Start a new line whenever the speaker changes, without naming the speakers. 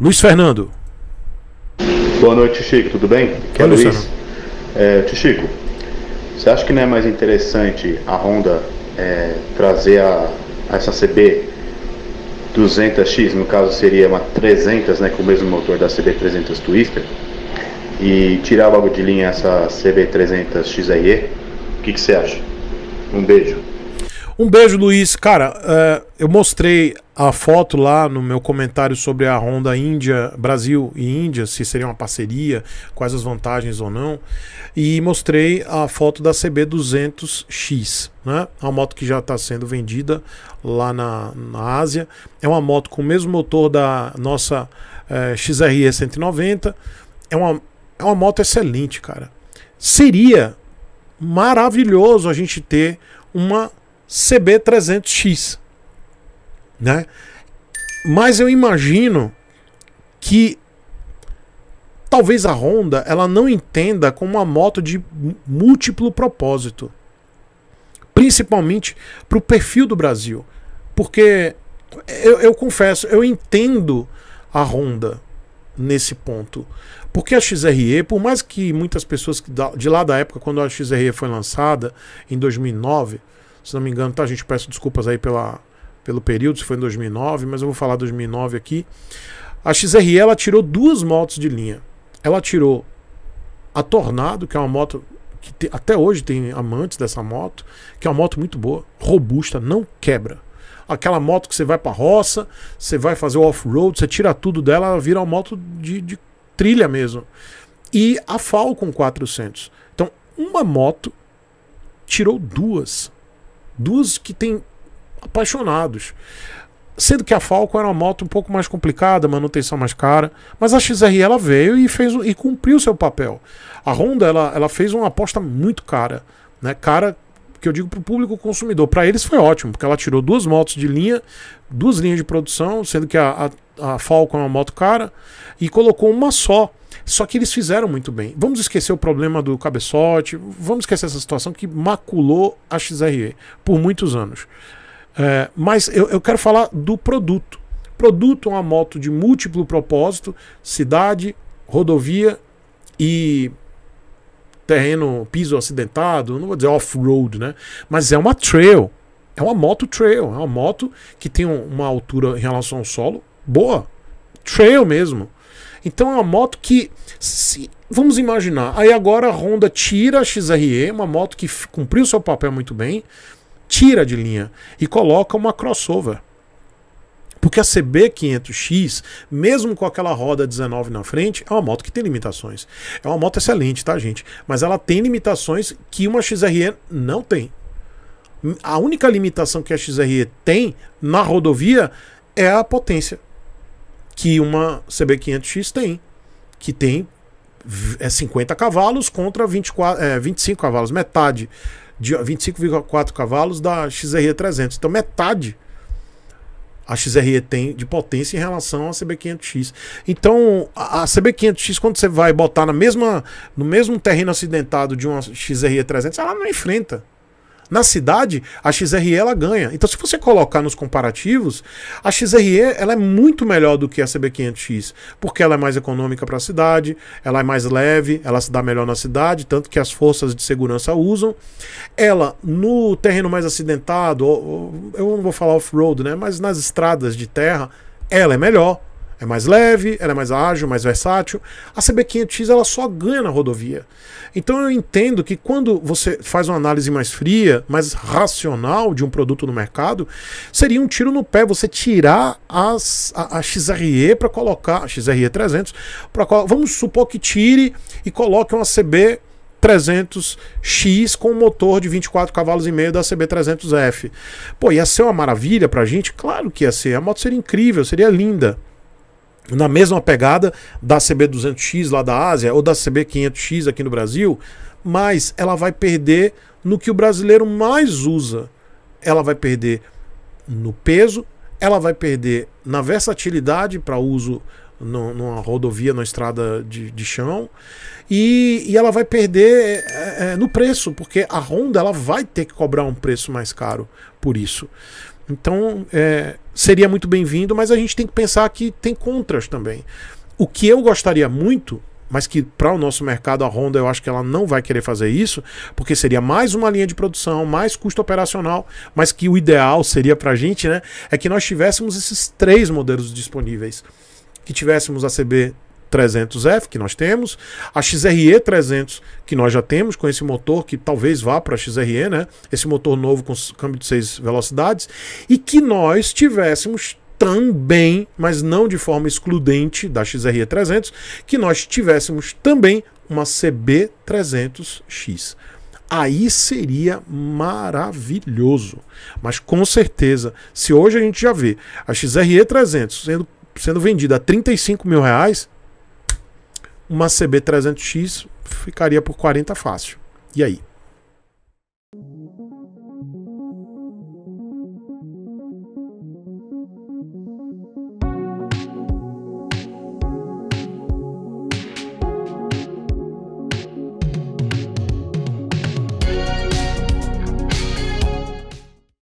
Luiz Fernando. Boa noite, Chico. Tudo bem? Que é Luiz. É, tio Chico, você acha que não é mais interessante a Honda é, trazer a, a CB 200X, no caso seria uma 300, né, com o mesmo motor da CB300 Twister, e tirar logo de linha essa CB300 XRE? O que, que você acha? Um beijo. Um beijo, Luiz. Cara, é, eu mostrei a foto lá no meu comentário sobre a Honda Índia, Brasil e Índia, se seria uma parceria, quais as vantagens ou não, e mostrei a foto da CB200X, né? É uma moto que já está sendo vendida lá na, na Ásia. É uma moto com o mesmo motor da nossa é, XRE 190. É uma, é uma moto excelente, cara. Seria maravilhoso a gente ter uma CB300X né? Mas eu imagino que talvez a Honda ela não entenda como uma moto de múltiplo propósito, principalmente para o perfil do Brasil, porque eu, eu, confesso, eu entendo a Honda nesse ponto, porque a XRE, por mais que muitas pessoas de lá da época quando a XRE foi lançada em 2009, se não me engano, tá gente, peço desculpas aí pela pelo período, se foi em 2009, mas eu vou falar 2009 aqui. A XRE ela tirou duas motos de linha. Ela tirou a Tornado, que é uma moto que te, até hoje tem amantes dessa moto, que é uma moto muito boa, robusta, não quebra. Aquela moto que você vai para roça, você vai fazer o off-road, você tira tudo dela, ela vira uma moto de, de trilha mesmo. E a Falcon 400. Então, uma moto tirou duas. Duas que tem apaixonados. Sendo que a Falco era uma moto um pouco mais complicada, manutenção mais cara, mas a XRE ela veio e fez e cumpriu seu papel. A Honda ela, ela fez uma aposta muito cara, né? Cara que eu digo para o público consumidor, para eles foi ótimo, porque ela tirou duas motos de linha, duas linhas de produção, sendo que a, a, a Falcon é uma moto cara, e colocou uma só. Só que eles fizeram muito bem. Vamos esquecer o problema do cabeçote, vamos esquecer essa situação que maculou a XRE por muitos anos. É, mas eu, eu quero falar do produto. Produto é uma moto de múltiplo propósito, cidade, rodovia e terreno, piso acidentado, não vou dizer off-road, né? Mas é uma trail. É uma moto trail, é uma moto que tem uma altura em relação ao solo boa, trail mesmo. Então é uma moto que se, vamos imaginar, aí agora a Honda tira a XRE, uma moto que cumpriu seu papel muito bem, tira de linha e coloca uma crossover. Porque a CB500X, mesmo com aquela roda 19 na frente, é uma moto que tem limitações. É uma moto excelente, tá, gente? Mas ela tem limitações que uma XRE não tem. A única limitação que a XRE tem na rodovia é a potência que uma CB500X tem, que tem é 50 cavalos contra 24, é, 25 cavalos, metade de 25,4 cavalos da XRE 300. Então metade a XRE tem de potência em relação à CB500X. Então, a CB500X, quando você vai botar na mesma, no mesmo terreno acidentado de uma XRE 300, ela não enfrenta. Na cidade, a XRE ela ganha. Então, se você colocar nos comparativos, a XRE ela é muito melhor do que a CB500X, porque ela é mais econômica para a cidade, ela é mais leve, ela se dá melhor na cidade, tanto que as forças de segurança usam. Ela, no terreno mais acidentado, eu não vou falar off-road, né? Mas nas estradas de terra, ela é melhor é mais leve, ela é mais ágil, mais versátil. A CB500X ela só ganha na rodovia. Então eu entendo que quando você faz uma análise mais fria, mais racional de um produto no mercado, seria um tiro no pé você tirar as, a, a XRE para colocar, a XRE 300, vamos supor que tire e coloque uma CB 300X com motor de 24 cavalos e meio da CB300F. Pô, ia ser uma maravilha pra gente? Claro que ia ser. A moto seria incrível, seria linda na mesma pegada da CB200X lá da Ásia ou da CB500X aqui no Brasil, mas ela vai perder no que o brasileiro mais usa. Ela vai perder no peso, ela vai perder na versatilidade para uso no, numa rodovia, na estrada de, de chão, e, e, ela vai perder é, é, é, no preço, porque a Honda ela vai ter que cobrar um preço mais caro por isso. Então, é, seria muito bem-vindo, mas a gente tem que pensar que tem contras também. O que eu gostaria muito, mas que para o nosso mercado a Honda eu acho que ela não vai querer fazer isso, porque seria mais uma linha de produção, mais custo operacional, mas que o ideal seria para a gente, né? É que nós tivéssemos esses três modelos disponíveis. Que tivéssemos a CB 300F que nós temos, a XRE 300 que nós já temos com esse motor que talvez vá para a XRE, né? Esse motor novo com câmbio de 6 velocidades e que nós tivéssemos também, mas não de forma excludente da XRE 300, que nós tivéssemos também uma CB 300X aí seria maravilhoso. Mas com certeza, se hoje a gente já vê a XRE 300 sendo, sendo vendida a 35 mil reais, uma CB300X ficaria por 40 fácil. E aí?